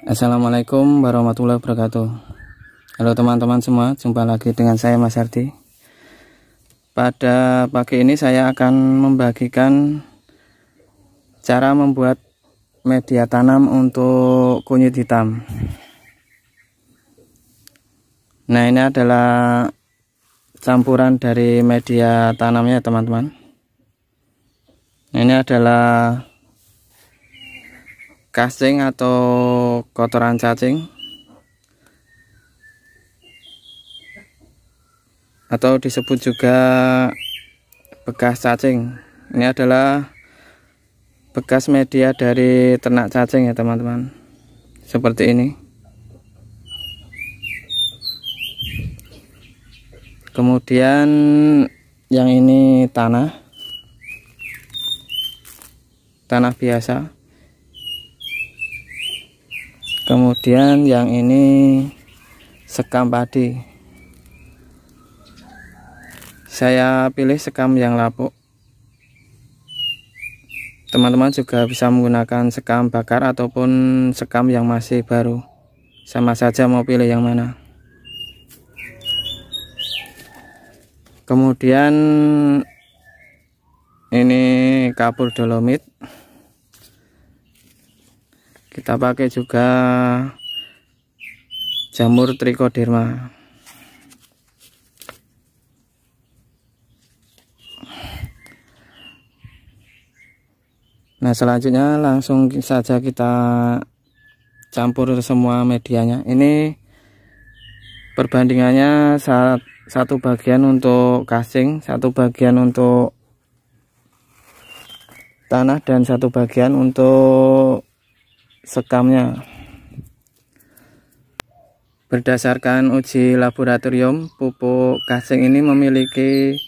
Assalamualaikum warahmatullahi wabarakatuh Halo teman-teman semua Jumpa lagi dengan saya Mas Ardi Pada pagi ini saya akan membagikan Cara membuat media tanam untuk kunyit hitam Nah ini adalah campuran dari media tanamnya teman-teman nah, Ini adalah casting atau kotoran cacing atau disebut juga bekas cacing ini adalah bekas media dari ternak cacing ya teman-teman seperti ini kemudian yang ini tanah tanah biasa kemudian yang ini sekam padi saya pilih sekam yang lapuk teman-teman juga bisa menggunakan sekam bakar ataupun sekam yang masih baru sama saja mau pilih yang mana kemudian ini kapur dolomit kita pakai juga jamur trichoderma nah selanjutnya langsung saja kita campur semua medianya ini perbandingannya saat satu bagian untuk kasing satu bagian untuk tanah dan satu bagian untuk sekamnya berdasarkan uji laboratorium pupuk kasing ini memiliki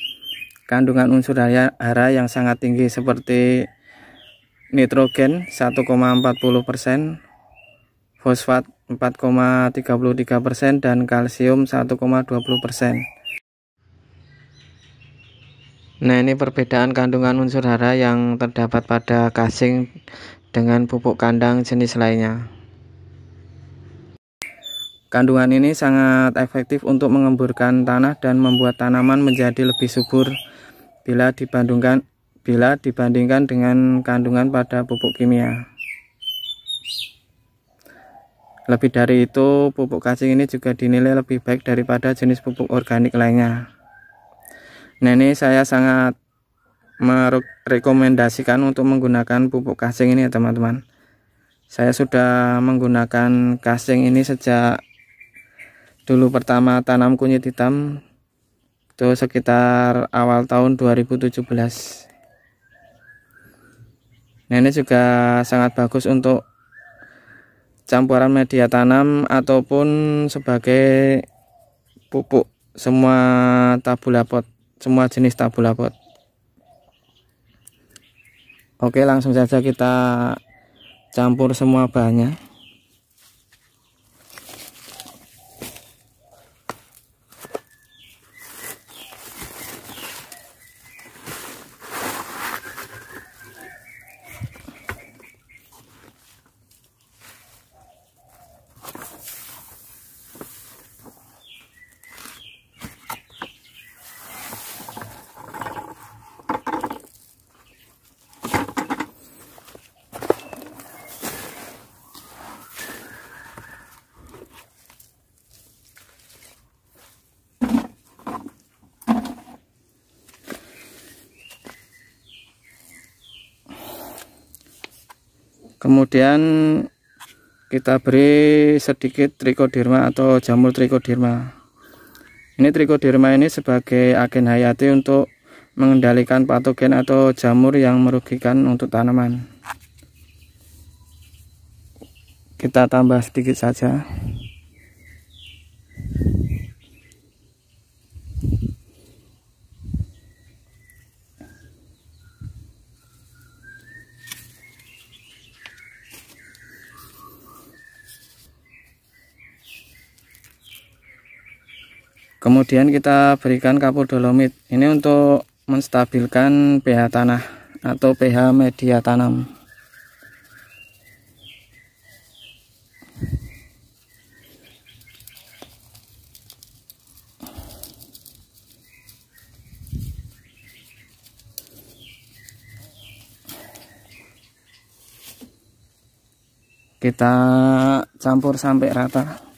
kandungan unsur hara yang sangat tinggi seperti nitrogen 1,40 persen fosfat 4,33 persen dan kalsium 1,20 persen Nah, ini perbedaan kandungan unsur hara yang terdapat pada kasing dengan pupuk kandang jenis lainnya. Kandungan ini sangat efektif untuk mengemburkan tanah dan membuat tanaman menjadi lebih subur bila dibandingkan bila dibandingkan dengan kandungan pada pupuk kimia. Lebih dari itu, pupuk kasing ini juga dinilai lebih baik daripada jenis pupuk organik lainnya. Nah ini saya sangat merekomendasikan untuk menggunakan pupuk kasing ini ya teman-teman. Saya sudah menggunakan kasing ini sejak dulu pertama tanam kunyit hitam itu sekitar awal tahun 2017. Nah ini juga sangat bagus untuk campuran media tanam ataupun sebagai pupuk semua tabula pot semua jenis tabula pot oke langsung saja kita campur semua bahannya kemudian kita beri sedikit trichoderma atau jamur trichoderma ini trichoderma ini sebagai agen hayati untuk mengendalikan patogen atau jamur yang merugikan untuk tanaman kita tambah sedikit saja kemudian kita berikan kapur dolomit ini untuk menstabilkan pH tanah atau pH media tanam kita campur sampai rata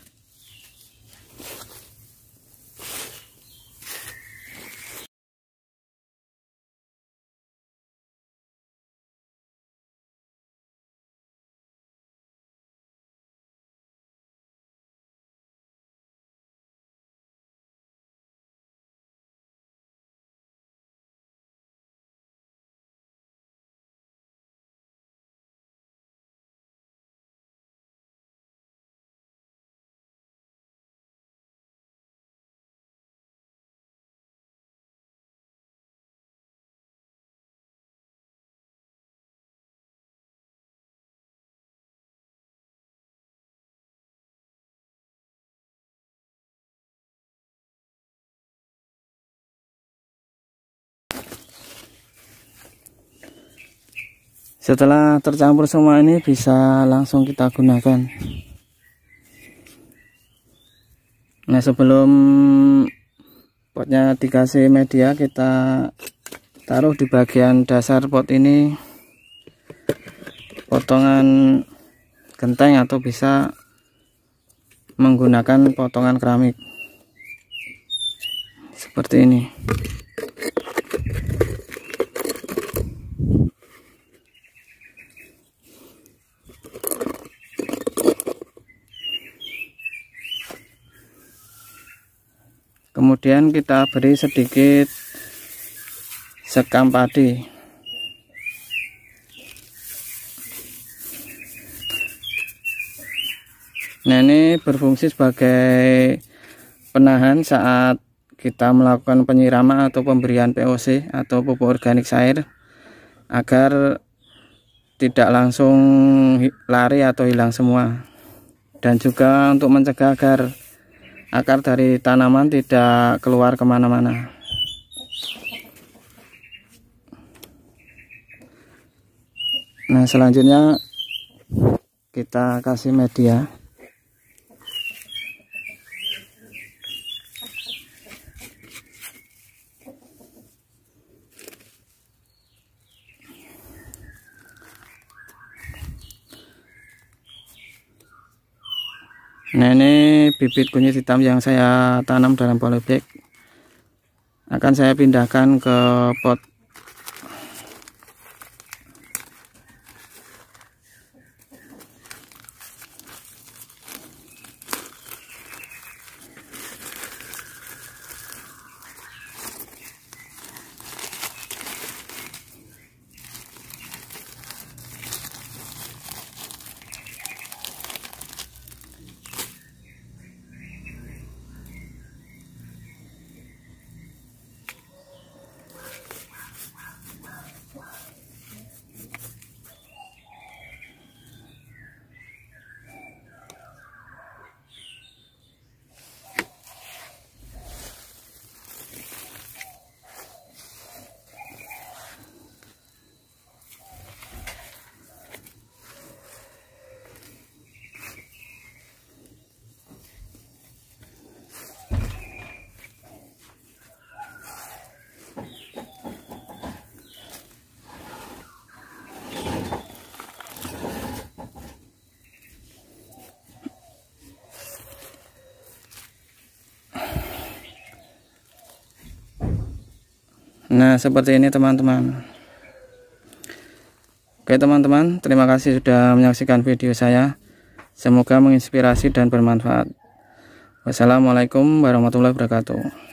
setelah tercampur semua ini bisa langsung kita gunakan nah sebelum potnya dikasih media kita taruh di bagian dasar pot ini potongan genteng atau bisa menggunakan potongan keramik seperti ini kemudian kita beri sedikit sekam padi nah ini berfungsi sebagai penahan saat kita melakukan penyiraman atau pemberian POC atau pupuk organik cair agar tidak langsung lari atau hilang semua dan juga untuk mencegah agar akar dari tanaman tidak keluar kemana-mana nah selanjutnya kita kasih media nah ini bibit kunyit hitam yang saya tanam dalam polybag akan saya pindahkan ke pot nah seperti ini teman-teman oke teman-teman terima kasih sudah menyaksikan video saya semoga menginspirasi dan bermanfaat wassalamualaikum warahmatullahi wabarakatuh